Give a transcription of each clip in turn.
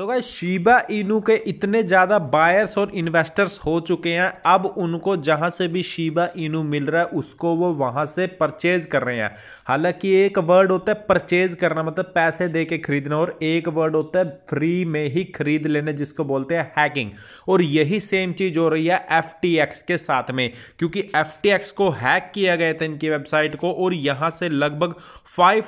तो भाई Shiba Inu के इतने ज़्यादा बायर्स और इन्वेस्टर्स हो चुके हैं अब उनको जहाँ से भी शिबा इनू मिल रहा है उसको वो वहाँ से परचेज कर रहे हैं हालांकि एक वर्ड होता है परचेज करना मतलब पैसे दे के खरीदना और एक वर्ड होता है फ्री में ही खरीद लेने जिसको बोलते हैं हैकिंग और यही सेम चीज़ हो रही है एफ के साथ में क्योंकि एफ को हैक किया गया था इनकी वेबसाइट को और यहाँ से लगभग five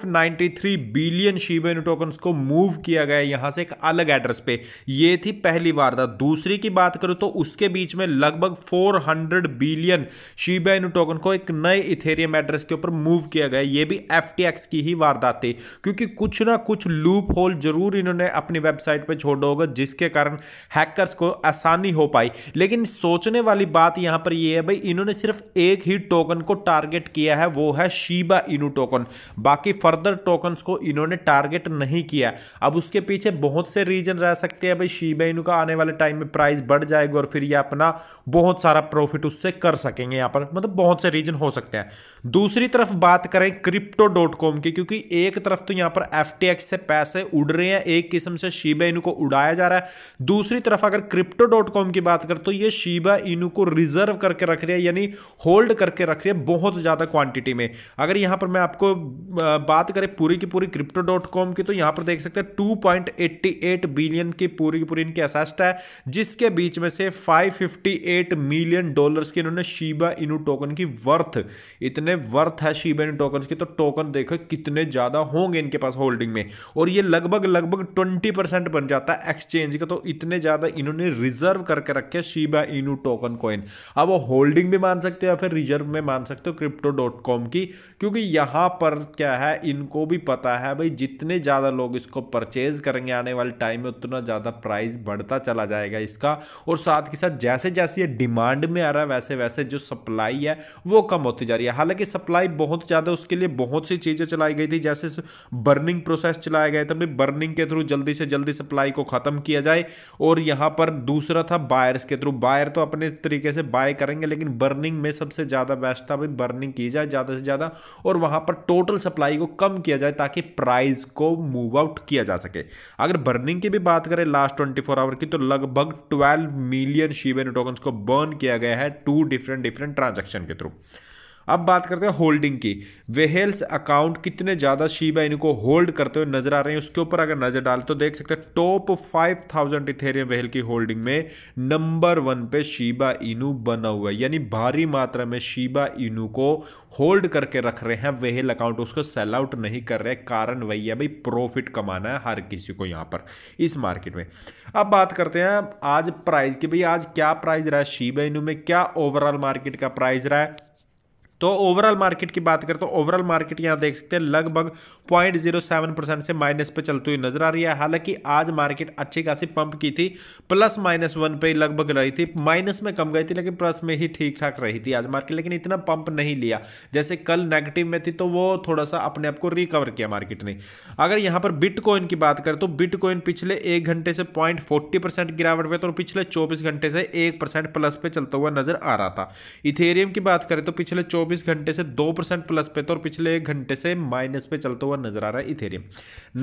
billion Shiba Inu tokens को मूव किया गया यहाँ से एक अलग एड एड्रेस पे ये थी पहली वारदात दूसरी की बात करूं तो उसके बीच में लगभग 400 बिलियन शीबा इनु टोकन को एक नए इथेरियम एड्रेस के ऊपर मूव किया गया ये भी एफ की ही वारदात थी क्योंकि कुछ ना कुछ लूप होल जरूर इन्होंने अपनी वेबसाइट पर छोड़ा होगा जिसके कारण हैकरस को आसानी हो पाई लेकिन सोचने वाली बात यहां पर यह है भाई इन्होंने सिर्फ एक ही टोकन को टारगेट किया है वो है शीबा इनू टोकन बाकी फर्दर टोकन को इन्होंने टारगेट नहीं किया अब उसके पीछे बहुत से रीजन रीजन रह सकते हैं भाई शीबा इनू का आने वाले टाइम में प्राइस बढ़ जाएगा और फिर ये अपना बहुत सारा प्रॉफिट उससे कर सकेंगे यहाँ पर मतलब बहुत से रीजन हो सकते हैं दूसरी तरफ बात करें क्रिप्टो डॉट कॉम की क्योंकि एक तरफ तो यहाँ पर एफ से पैसे उड़ रहे हैं एक किस्म से शीबा इनू को उड़ाया जा रहा है दूसरी तरफ अगर क्रिप्टो डॉट कॉम की बात करें तो ये शीबा इनू को रिजर्व करके रख रही है यानी होल्ड करके रख रही है बहुत ज़्यादा क्वांटिटी में अगर यहाँ पर मैं आपको बात करें पूरी की पूरी क्रिप्टो डॉट कॉम की तो यहाँ पर देख सकते हैं two point eighty eight billion की पूरी की पूरी इनकी असेस्ट है जिसके बीच में से 558 मिलियन डॉलर्स की इन्होंने शीबा इनू टोकन की वर्थ इतने वर्थ है शीबा इनू टोकन की तो टोकन देखो कितने ज़्यादा होंगे इनके पास होल्डिंग में और ये लगभग लगभग ट्वेंटी बन जाता है एक्सचेंज का तो इतने ज़्यादा इन्होंने रिजर्व करके रखे शीबा इनू टोकन कॉइन अब वो होल्डिंग भी मान सकते हो या फिर रिजर्व में मान सकते हो क्रिप्टो डॉट कॉम की क्योंकि यहां पर क्या है इनको भी पता है भाई जितने ज़्यादा लोग इसको परचेज करेंगे आने वाले टाइम में उतना ज़्यादा प्राइस बढ़ता चला जाएगा इसका और साथ के साथ जैसे जैसे ये डिमांड में आ रहा है वैसे वैसे जो सप्लाई है वो कम होती जा रही है हालांकि सप्लाई बहुत ज़्यादा उसके लिए बहुत सी चीज़ें चलाई गई थी जैसे बर्निंग प्रोसेस चलाया गया था भाई बर्निंग के थ्रू जल्दी से जल्दी सप्लाई को ख़त्म किया जाए और यहाँ पर दूसरा था बायर्स के थ्रू बायर तो अपने तरीके से बाय करेंगे लेकिन बर्निंग में सबसे ज़्यादा बेस्ट था भाई बर्निंग की जाए ज़्यादा से ज़्यादा और वहाँ पर टोटल सप्लाई को कम किया जाए ताकि प्राइस को मूव आउट किया जा सके अगर बर्निंग की भी बात करें लास्ट 24 आवर की तो लगभग 12 मिलियन शीबेन टोकन को बर्न किया गया है टू डिफरेंट डिफरेंट ट्रांजेक्शन के थ्रू अब बात करते हैं होल्डिंग की वेहेल्स अकाउंट कितने ज़्यादा शीबा इनको होल्ड करते हुए नजर आ रहे हैं उसके ऊपर अगर नजर डाल तो देख सकते हैं top five thousand Ethereum whale की होल्डिंग में नंबर वन पे शीबा इनू बना हुआ है यानी भारी मात्रा में शीबा इनू को होल्ड करके रख रहे हैं वेहेल अकाउंट उसको सेल आउट नहीं कर रहे कारण वही है भाई प्रॉफिट कमाना है हर किसी को यहाँ पर इस मार्केट में अब बात करते हैं आज प्राइस की भाई आज क्या प्राइस रहा है शीबा इनू में क्या ओवरऑल मार्केट का प्राइस रहा है तो ओवरऑल मार्केट की बात करें तो ओवरऑल मार्केट यहाँ देख सकते हैं लगभग पॉइंट जीरो सेवन परसेंट से माइनस पे चलती हुई नजर आ रही है हालांकि आज मार्केट अच्छी खासी पंप की थी प्लस माइनस वन पे लगभग रही थी माइनस में कम गई थी लेकिन प्लस में ही ठीक ठाक रही थी आज मार्केट लेकिन इतना पंप नहीं लिया जैसे कल नेगेटिव में थी तो वो थोड़ा सा अपने आप को रिकवर किया मार्केट ने अगर यहाँ पर बिटकॉइन की बात करें तो बिटकॉइन पिछले एक घंटे से पॉइंट फोर्टी परसेंट गिरावट पे तो पिछले चौबीस घंटे से एक परसेंट प्लस पे चलता हुआ नजर आ रहा था इथेरियम की बात करें तो पिछले चौबीस 24 घंटे से 2 परसेंट प्लस पे तो और पिछले एक घंटे से माइनस पे चलता हुआ नजर आ रहा है इथेरियम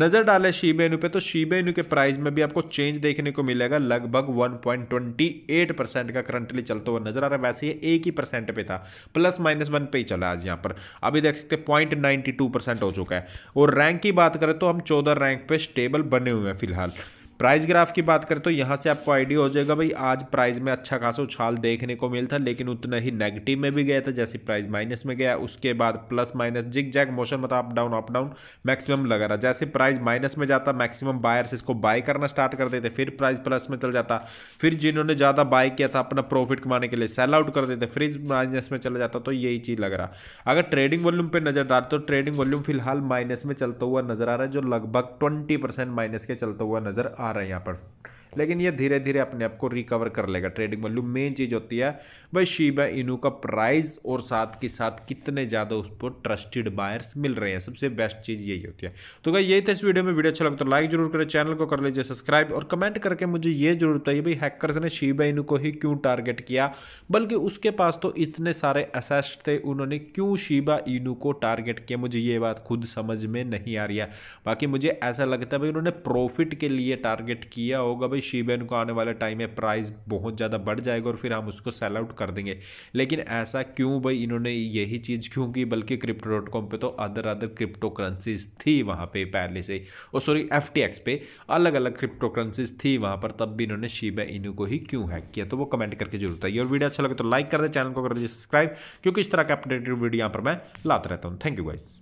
नजर डाले शीबेनु पे तो शीबेनु के प्राइस में भी आपको चेंज देखने को मिलेगा लगभग 1.28 परसेंट का करंटली चलता हुआ नजर आ रहा है वैसे ये एक ही परसेंट पे था प्लस माइनस वन पे ही चला आज यहाँ पर अभी देख सकते पॉइंट नाइन्टी हो चुका है और रैंक की बात करें तो हम चौदह रैंक पे स्टेबल बने हुए हैं फिलहाल प्राइस ग्राफ की बात करें तो यहाँ से आपको आइडिया हो जाएगा भाई आज प्राइस में अच्छा खासा उछाल देखने को मिल था लेकिन उतना ही नेगेटिव में भी गया था जैसे प्राइस माइनस में गया उसके बाद plus minus zigzag motion मतलब up down up down maximum लगा रहा जैसे प्राइस माइनस में जाता मैक्सिमम बायर्स इसको बाय करना स्टार्ट कर देते फिर प्राइस प्लस में चल जाता फिर जिन्होंने ज़्यादा बाय किया था अपना प्रॉफिट कमाने के लिए सेल आउट कर देते फ्रिज माइनस में चला जाता तो यही चीज़ लग रहा अगर ट्रेडिंग वॉल्यूम पर नज़र डालते तो ट्रेडिंग वॉल्यूम फिलहाल माइनस में चलता हुआ नजर आ रहा है जो लगभग ट्वेंटी माइनस के चलता हुआ नजर आ आ रहा है यहाँ पर लेकिन ये धीरे धीरे अपने आप को रिकवर कर लेगा ट्रेडिंग वॉल्यूम मेन चीज़ होती है भाई शीबा इनू का प्राइस और साथ के साथ कितने ज़्यादा उस पर ट्रस्टेड बायर्स मिल रहे हैं सबसे बेस्ट चीज़ यही होती है तो क्या यही था इस वीडियो में वीडियो अच्छा लगता तो लाइक जरूर करें चैनल को कर लीजिए सब्सक्राइब और कमेंट करके मुझे ये जरूर बताइए भाई हैकर ने शिबा इनू को ही क्यों टारगेट किया बल्कि उसके पास तो इतने सारे असेस्ट थे उन्होंने क्यों शिबा इनू को टारगेट किया मुझे ये बात खुद समझ में नहीं आ रही है बाकी मुझे ऐसा लगता है भाई उन्होंने प्रॉफिट के लिए टारगेट किया होगा भाई भाई शीबेन को आने वाले टाइम में प्राइस बहुत ज़्यादा बढ़ जाएगा और फिर हम उसको सेल आउट कर देंगे लेकिन ऐसा क्यों भाई इन्होंने यही चीज़ क्यों की बल्कि क्रिप्टो डॉट कॉम पर तो अदर अदर क्रिप्टो करेंसीज थी वहाँ पर पहले से और सॉरी एफ पे अलग अलग क्रिप्टो करेंसीज थी वहाँ पर तब भी इन्होंने शीबा इनू को ही क्यों हैक किया तो वो कमेंट करके जरूर बताइए और वीडियो अच्छा लगे तो लाइक कर दे चैनल को कर दीजिए सब्सक्राइब क्योंकि इस तरह का अपडेटेड वीडियो यहाँ पर मैं लाता रहता हूँ थैंक यू गाइज़